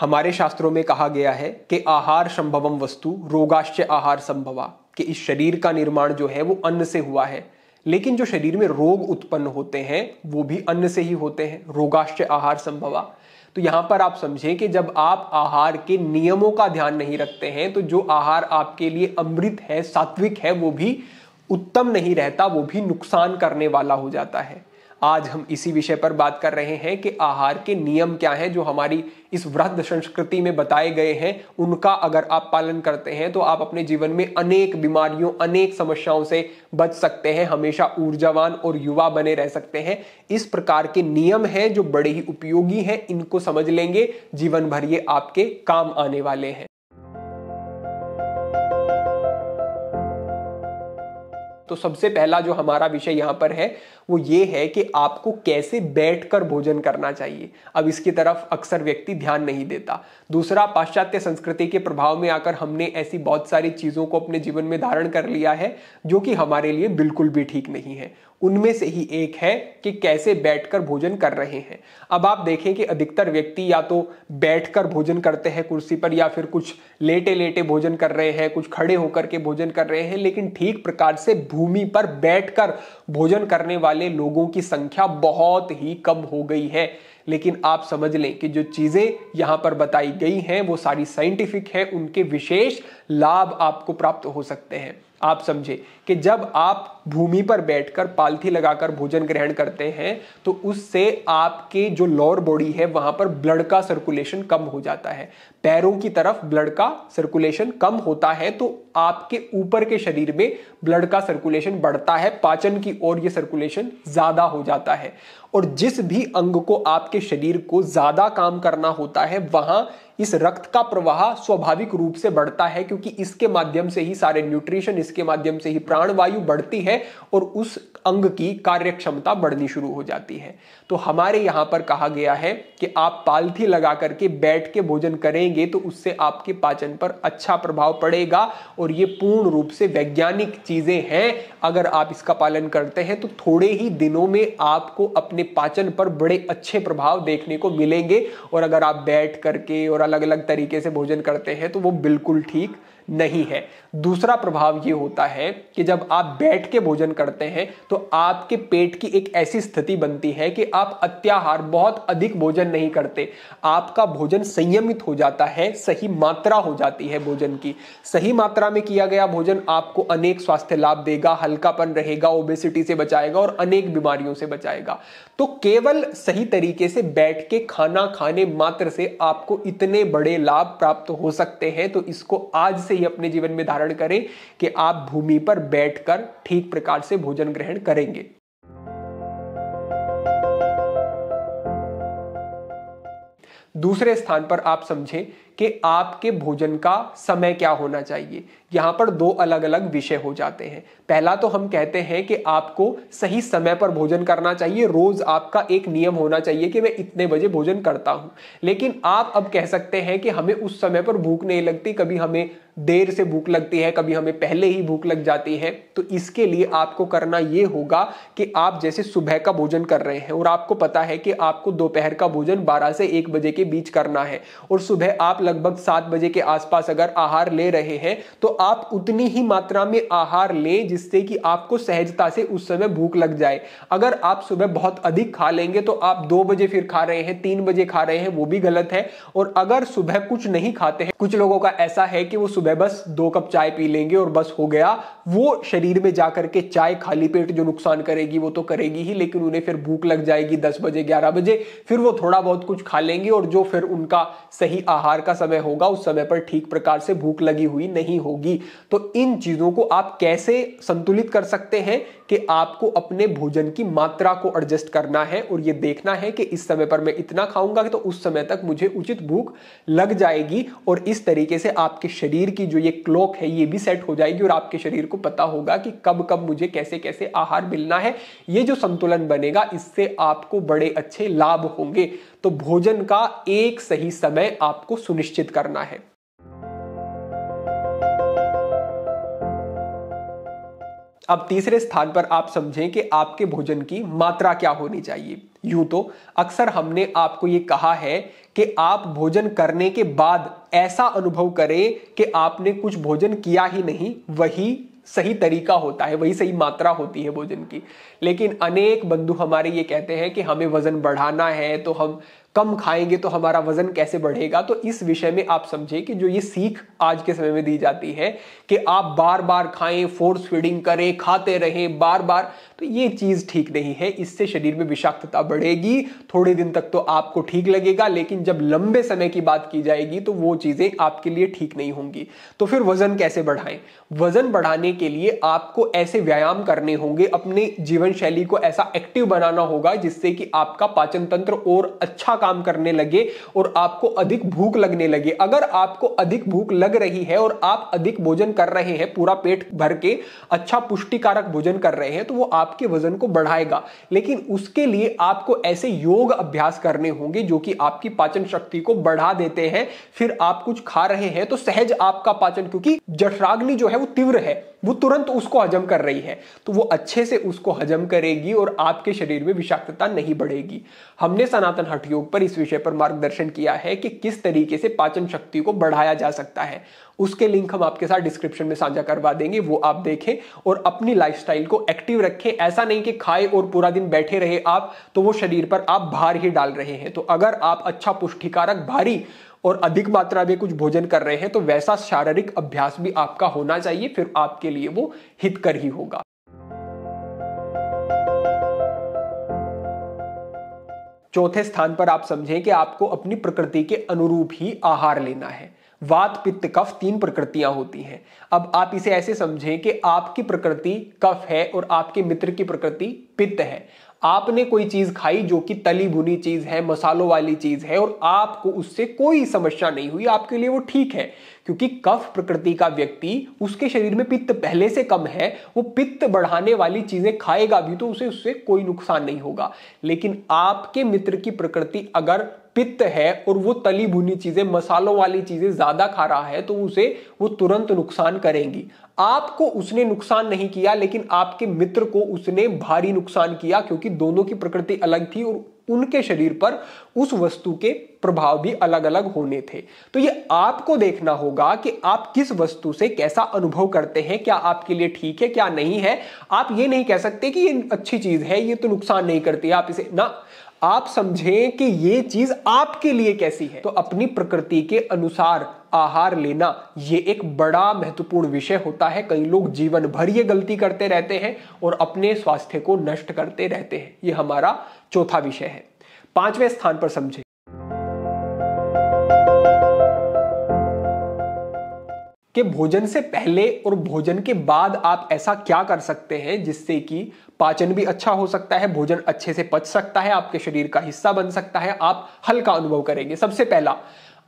हमारे शास्त्रों में कहा गया है कि आहार संभवम वस्तु रोगाश्च आहार संभवा कि इस शरीर का निर्माण जो है वो अन्न से हुआ है लेकिन जो शरीर में रोग उत्पन्न होते हैं वो भी अन्न से ही होते हैं रोगाश्च आहार संभवा तो यहाँ पर आप समझें कि जब आप आहार के नियमों का ध्यान नहीं रखते हैं तो जो आहार आपके लिए अमृत है सात्विक है वो भी उत्तम नहीं रहता वो भी नुकसान करने वाला हो जाता है आज हम इसी विषय पर बात कर रहे हैं कि आहार के नियम क्या हैं जो हमारी इस वृद्ध संस्कृति में बताए गए हैं उनका अगर आप पालन करते हैं तो आप अपने जीवन में अनेक बीमारियों अनेक समस्याओं से बच सकते हैं हमेशा ऊर्जावान और युवा बने रह सकते हैं इस प्रकार के नियम हैं जो बड़े ही उपयोगी हैं इनको समझ लेंगे जीवन भर ये आपके काम आने वाले हैं तो सबसे पहला जो हमारा विषय यहाँ पर है वो ये है कि आपको कैसे बैठकर भोजन करना चाहिए अब इसकी तरफ अक्सर व्यक्ति ध्यान नहीं देता दूसरा पाश्चात्य संस्कृति के प्रभाव में आकर हमने ऐसी बहुत सारी चीज़ों को अपने जीवन में धारण कर लिया है जो कि हमारे लिए बिल्कुल भी ठीक नहीं है उनमें से ही एक है कि कैसे बैठकर भोजन कर रहे हैं अब आप देखें कि अधिकतर व्यक्ति या तो बैठकर भोजन करते हैं कुर्सी पर या फिर कुछ लेटे लेटे भोजन कर रहे हैं कुछ खड़े होकर के भोजन कर रहे हैं लेकिन ठीक प्रकार से भूमि पर बैठकर भोजन करने वाले लोगों की संख्या बहुत ही कम हो गई है लेकिन आप समझ लें कि जो चीजें यहां पर बताई गई हैं वो सारी साइंटिफिक है उनके विशेष लाभ आपको प्राप्त हो सकते हैं आप समझे कि जब आप भूमि पर बैठकर पालथी लगाकर भोजन ग्रहण करते हैं तो उससे आपके जो लोअर बॉडी है वहां पर ब्लड का सर्कुलेशन कम हो जाता है पैरों की तरफ ब्लड का सर्कुलेशन कम होता है तो आपके ऊपर के शरीर में ब्लड का सर्कुलेशन बढ़ता है पाचन की ओर ये सर्कुलेशन ज्यादा हो जाता है और जिस भी अंग को आपके शरीर को ज्यादा काम करना होता है वहां इस रक्त का प्रवाह स्वाभाविक रूप से बढ़ता है क्योंकि इसके माध्यम से ही सारे न्यूट्रिशन इसके माध्यम से ही प्राणवायु बढ़ती है और उस अंग की कार्यक्षमता बढ़नी शुरू हो जाती है तो हमारे यहाँ पर कहा गया है कि आप पालथी लगा करके बैठ के भोजन करेंगे तो उससे आपके पाचन पर अच्छा प्रभाव पड़ेगा और ये पूर्ण रूप से वैज्ञानिक चीजें हैं अगर आप इसका पालन करते हैं तो थोड़े ही दिनों में आपको अपने पाचन पर बड़े अच्छे प्रभाव देखने को मिलेंगे और अगर आप बैठ करके और अलग अलग तरीके से भोजन करते हैं तो वो बिल्कुल ठीक नहीं है दूसरा प्रभाव ये होता है कि जब आप बैठ के भोजन करते हैं तो आपके पेट की एक ऐसी स्थिति बनती है कि आप अत्याहार बहुत अधिक भोजन नहीं करते आपका भोजन संयमित हो जाता है सही मात्रा हो जाती है भोजन की सही मात्रा में किया गया भोजन आपको अनेक स्वास्थ्य लाभ देगा हल्कापन रहेगा ओबेसिटी से बचाएगा और अनेक बीमारियों से बचाएगा तो केवल सही तरीके से बैठ के खाना खाने मात्र से आपको इतने बड़े लाभ प्राप्त हो सकते हैं तो इसको आज से ही अपने जीवन में धारण करें कि आप भूमि पर बैठकर ठीक प्रकार से भोजन ग्रहण करेंगे दूसरे स्थान पर आप समझें कि आपके भोजन का समय क्या होना चाहिए यहाँ पर दो अलग अलग विषय हो जाते हैं पहला तो हम कहते हैं कि आपको सही समय पर भोजन करना चाहिए रोज आपका एक नियम होना चाहिए कि मैं इतने बजे भोजन करता हूँ लेकिन आप अब कह सकते हैं कि हमें उस समय पर भूख नहीं लगती कभी हमें देर से भूख लगती है कभी हमें पहले ही भूख लग जाती है तो इसके लिए आपको करना ये होगा कि आप जैसे सुबह का भोजन कर रहे हैं और आपको पता है कि आपको दोपहर का भोजन 12 से 1 बजे के बीच करना है और सुबह आप लगभग सात बजे के आसपास अगर आहार ले रहे हैं तो आप उतनी ही मात्रा में आहार लें जिससे कि आपको सहजता से उस समय भूख लग जाए अगर आप सुबह बहुत अधिक खा लेंगे तो आप दो बजे फिर खा रहे हैं तीन बजे खा रहे हैं वो भी गलत है और अगर सुबह कुछ नहीं खाते हैं कुछ लोगों का ऐसा है कि वो सुबह बस दो कप चाय पी लेंगे और बस हो गया वो शरीर में जाकर के चाय खाली पेट जो नुकसान करेगी वो तो करेगी ही लेकिन उन्हें फिर भूख लग जाएगी दस बजे ग्यारह बजे फिर वो थोड़ा बहुत कुछ खा लेंगे और जो फिर उनका सही आहार का समय होगा उस समय पर ठीक प्रकार से भूख लगी हुई नहीं होगी तो इन चीजों को आप कैसे संतुलित कर सकते हैं कि आपको अपने भोजन की मात्रा को एडजस्ट करना है और ये देखना है कि इस समय पर मैं इतना खाऊंगा तो उस समय तक मुझे उचित भूख लग जाएगी और इस तरीके से आपके शरीर की जो ये क्लॉक है ये भी सेट हो जाएगी और आपके शरीर को पता होगा कि कब कब मुझे कैसे कैसे आहार मिलना है ये जो संतुलन बनेगा इससे आपको बड़े अच्छे लाभ होंगे तो भोजन का एक सही समय आपको सुनिश्चित सुनिश्चित करना है अब तीसरे स्थान पर आप समझें कि आपके भोजन की मात्रा क्या होनी चाहिए यूं तो अक्सर हमने आपको ये कहा है कि आप भोजन करने के बाद ऐसा अनुभव करें कि आपने कुछ भोजन किया ही नहीं वही सही तरीका होता है वही सही मात्रा होती है भोजन की लेकिन अनेक बंधु हमारे ये कहते हैं कि हमें वजन बढ़ाना है तो हम कम खाएंगे तो हमारा वजन कैसे बढ़ेगा तो इस विषय में आप समझे कि जो ये सीख आज के समय में दी जाती है कि आप बार बार खाएं फोर्स फीडिंग करें खाते रहें बार बार तो ये चीज ठीक नहीं है इससे शरीर में विषाक्तता बढ़ेगी थोड़े दिन तक तो आपको ठीक लगेगा लेकिन जब लंबे समय की बात की जाएगी तो वो चीजें आपके लिए ठीक नहीं होंगी तो फिर वजन कैसे बढ़ाएं वजन बढ़ाने के लिए आपको ऐसे व्यायाम करने होंगे अपने जीवन शैली को ऐसा एक्टिव बनाना होगा जिससे कि आपका पाचन तंत्र और अच्छा काम करने लगे और आपको अधिक भूख लगने लगे अगर आपको अधिक भूख लग रही है और आप अधिक भोजन कर रहे हैं पूरा पेट भर के अच्छा पुष्टिकारक भोजन कर रहे हैं तो वो आपके वजन को बढ़ाएगा लेकिन उसके लिए आपको ऐसे योग अभ्यास करने होंगे जो कि आपकी पाचन शक्ति को बढ़ा देते हैं फिर आप कुछ खा रहे हैं तो सहज आपका पाचन क्योंकि जठराग्नि जो है वो तीव्र है वो तुरंत उसको हजम कर रही है तो वो अच्छे से उसको हजम करेगी और आपके शरीर में विषाक्तता नहीं बढ़ेगी हमने सनातन हठ योग पर इस विषय पर मार्गदर्शन किया है कि किस तरीके से पाचन शक्ति को बढ़ाया जा सकता है उसके लिंक हम आपके साथ डिस्क्रिप्शन में साझा करवा देंगे वो आप देखें और अपनी लाइफस्टाइल को एक्टिव रखें ऐसा नहीं कि खाए और पूरा दिन बैठे रहे आप तो वो शरीर पर आप भार ही डाल रहे हैं तो अगर आप अच्छा पुष्टिकारक भारी और अधिक मात्रा में कुछ भोजन कर रहे हैं तो वैसा शारीरिक अभ्यास भी आपका होना चाहिए फिर आपके लिए वो हितकर ही होगा चौथे स्थान पर आप समझें कि आपको अपनी प्रकृति के अनुरूप ही आहार लेना है वात पित्त कफ तीन प्रकृतियां होती हैं अब आप इसे ऐसे समझें कि आपकी प्रकृति कफ है और आपके मित्र की प्रकृति पित्त है आपने कोई चीज खाई जो कि तली भुनी चीज है मसालों वाली चीज है और आपको उससे कोई समस्या नहीं हुई आपके लिए वो ठीक है क्योंकि कफ प्रकृति का व्यक्ति उसके शरीर में पित्त पहले से कम है वो पित्त बढ़ाने वाली चीजें खाएगा भी तो उसे उससे कोई नुकसान नहीं होगा लेकिन आपके मित्र की प्रकृति अगर पित्त है और वो तली भुनी चीजें मसालों वाली चीजें ज्यादा खा रहा है तो उसे वो तुरंत नुकसान करेंगी आपको उसने नुकसान नहीं किया लेकिन आपके मित्र को उसने भारी नुकसान किया क्योंकि दोनों की प्रकृति अलग थी और उनके शरीर पर उस वस्तु के प्रभाव भी अलग अलग होने थे तो ये आपको देखना होगा कि आप किस वस्तु से कैसा अनुभव करते हैं क्या आपके लिए ठीक है क्या नहीं है आप ये नहीं कह सकते कि ये अच्छी चीज है ये तो नुकसान नहीं करती है आप इसे ना आप समझें कि ये चीज आपके लिए कैसी है तो अपनी प्रकृति के अनुसार आहार लेना ये एक बड़ा महत्वपूर्ण विषय होता है कई लोग जीवन भर ये गलती करते रहते हैं और अपने स्वास्थ्य को नष्ट करते रहते हैं ये हमारा चौथा विषय है पांचवें स्थान पर समझें कि भोजन से पहले और भोजन के बाद आप ऐसा क्या कर सकते हैं जिससे कि पाचन भी अच्छा हो सकता है भोजन अच्छे से पच सकता है आपके शरीर का हिस्सा बन सकता है आप हल्का अनुभव करेंगे सबसे पहला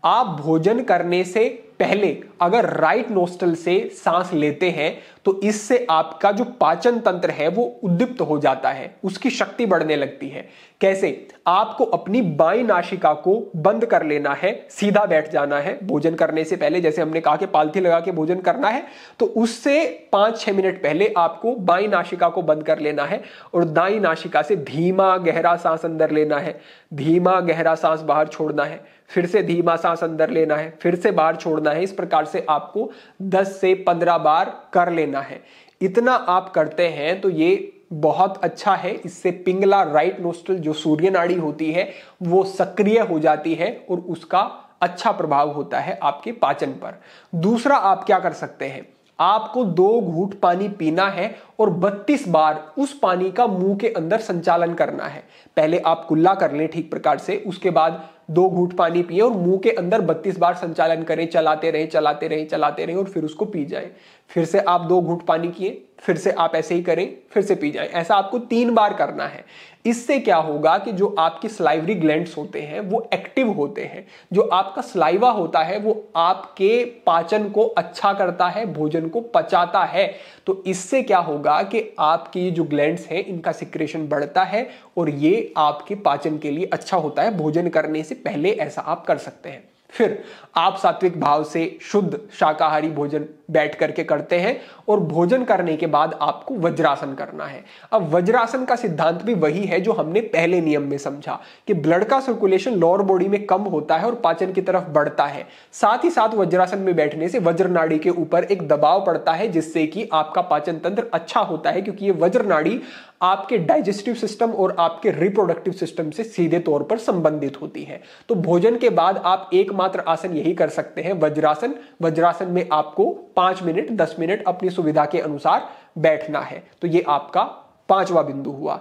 आप भोजन करने से पहले अगर राइट नोस्टल से सांस लेते हैं तो इससे आपका जो पाचन तंत्र है वो उद्दीप्त हो जाता है उसकी शक्ति बढ़ने लगती है कैसे आपको अपनी बाई नाशिका को बंद कर लेना है सीधा बैठ जाना है भोजन करने से पहले जैसे हमने कहा कि पालथी लगा के भोजन करना है तो उससे पांच छह मिनट पहले आपको बाई नाशिका को बंद कर लेना है और दाई नाशिका से धीमा गहरा सांस अंदर लेना है धीमा गहरा सांस बाहर छोड़ना है फिर से धीमा सांस अंदर लेना है फिर से बाहर छोड़ना है इस प्रकार से आपको 10 से 15 बार कर लेना है इतना आप करते हैं तो ये बहुत अच्छा है इससे पिंगला राइट नोस्टल जो सूर्य नाड़ी होती है वो सक्रिय हो जाती है और उसका अच्छा प्रभाव होता है आपके पाचन पर दूसरा आप क्या कर सकते हैं आपको दो घूट पानी पीना है और 32 बार उस पानी का मुंह के अंदर संचालन करना है पहले आप कुल्ला कर लें ठीक प्रकार से उसके बाद दो घूट पानी पिए और मुंह के अंदर बत्तीस बार संचालन करें चलाते रहे चलाते रहे चलाते रहे और फिर उसको पी जाए फिर से आप दो घूट पानी किए फिर से आप ऐसे ही करें फिर से पी जाएं ऐसा आपको तीन बार करना है इससे क्या होगा कि जो आपके स्लाइवरी ग्लैंड्स होते हैं वो एक्टिव होते हैं जो आपका स्लाइवा होता है वो आपके पाचन को अच्छा करता है भोजन को पचाता है तो इससे क्या होगा कि आपकी जो ग्लैंड्स हैं इनका सिक्रेशन बढ़ता है और ये आपके पाचन के लिए अच्छा होता है भोजन करने से पहले ऐसा आप कर सकते हैं फिर आप सात्विक भाव से शुद्ध शाकाहारी भोजन बैठ करके करते हैं और भोजन करने के बाद आपको वज्रासन करना है अब वज्रासन का सिद्धांत भी वही है जो हमने पहले नियम में समझा कि ब्लड का सर्कुलेशन लोअर बॉडी में कम होता है और पाचन की तरफ बढ़ता है साथ ही साथ वज्रासन में बैठने से वज्र नाड़ी के ऊपर एक दबाव पड़ता है जिससे कि आपका पाचन तंत्र अच्छा होता है क्योंकि ये वज्र नाड़ी आपके डाइजेस्टिव सिस्टम और आपके रिप्रोडक्टिव सिस्टम से सीधे तौर पर संबंधित होती है तो भोजन के बाद आप एकमात्र आसन यही कर सकते हैं वज्रासन वज्रासन में आपको पांच मिनट दस मिनट अपनी सुविधा के अनुसार बैठना है तो ये आपका पांचवा बिंदु हुआ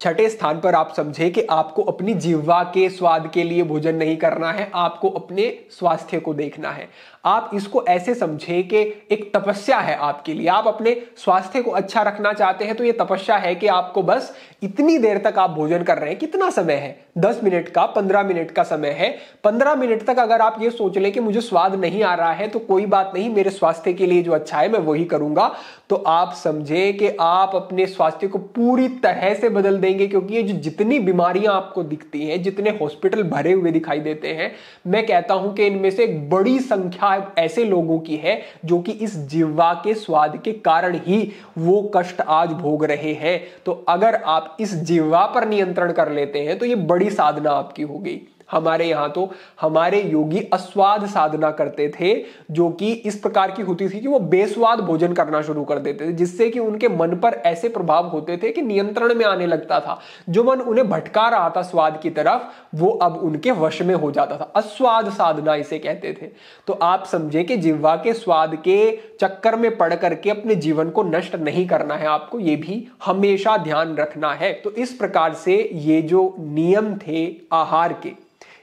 छठे स्थान पर आप समझे कि आपको अपनी जीवा के स्वाद के लिए भोजन नहीं करना है आपको अपने स्वास्थ्य को देखना है आप इसको ऐसे समझे कि एक तपस्या है आपके लिए आप अपने स्वास्थ्य को अच्छा रखना चाहते हैं तो ये तपस्या है कि आपको बस इतनी देर तक आप भोजन कर रहे हैं कितना समय है दस मिनट का पंद्रह मिनट का समय है पंद्रह मिनट तक अगर आप ये सोच लें कि मुझे स्वाद नहीं आ रहा है तो कोई बात नहीं मेरे स्वास्थ्य के लिए जो अच्छा है मैं वही करूंगा तो आप समझें कि आप अपने स्वास्थ्य को पूरी तरह से बदल दे देंगे क्योंकि ये जो जितनी बीमारियां आपको दिखती हैं जितने हॉस्पिटल भरे हुए दिखाई देते हैं मैं कहता हूं कि इनमें से एक बड़ी संख्या ऐसे लोगों की है जो कि इस जिवा के स्वाद के कारण ही वो कष्ट आज भोग रहे हैं तो अगर आप इस जिवा पर नियंत्रण कर लेते हैं तो ये बड़ी साधना आपकी हो गई हमारे यहाँ तो हमारे योगी अस्वाद साधना करते थे जो कि इस प्रकार की होती थी कि वो बेस्वाद भोजन करना शुरू कर देते थे जिससे कि उनके मन पर ऐसे प्रभाव होते थे कि नियंत्रण में आने लगता था जो मन उन्हें भटका रहा था स्वाद की तरफ वो अब उनके वश में हो जाता था अस्वाद साधना इसे कहते थे तो आप समझे कि जिह्वा के स्वाद के चक्कर में पड़ करके अपने जीवन को नष्ट नहीं करना है आपको ये भी हमेशा ध्यान रखना है तो इस प्रकार से ये जो नियम थे आहार के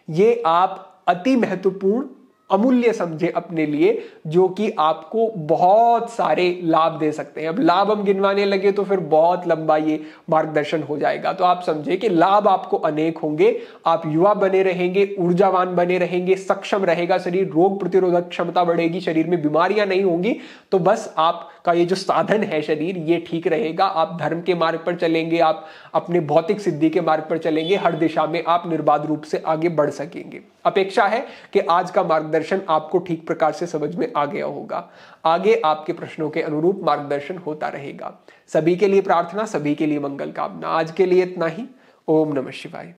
ये आप अति महत्वपूर्ण अमूल्य समझे अपने लिए जो कि आपको बहुत सारे लाभ दे सकते हैं अब लाभ हम गिनवाने लगे तो फिर बहुत लंबा ये मार्गदर्शन हो जाएगा तो आप समझे कि लाभ आपको अनेक होंगे आप युवा बने रहेंगे ऊर्जावान बने रहेंगे सक्षम रहेगा शरीर रोग प्रतिरोधक क्षमता बढ़ेगी शरीर में बीमारियां नहीं होंगी तो बस आपका ये जो साधन है शरीर ये ठीक रहेगा आप धर्म के मार्ग पर चलेंगे आप अपने भौतिक सिद्धि के मार्ग पर चलेंगे हर दिशा में आप निर्बाध रूप से आगे बढ़ सकेंगे अपेक्षा है कि आज का मार्गदर्शन आपको ठीक प्रकार से समझ में आ गया होगा आगे आपके प्रश्नों के अनुरूप मार्गदर्शन होता रहेगा सभी के लिए प्रार्थना सभी के लिए मंगल कामना आज के लिए इतना ही ओम नमः शिवाय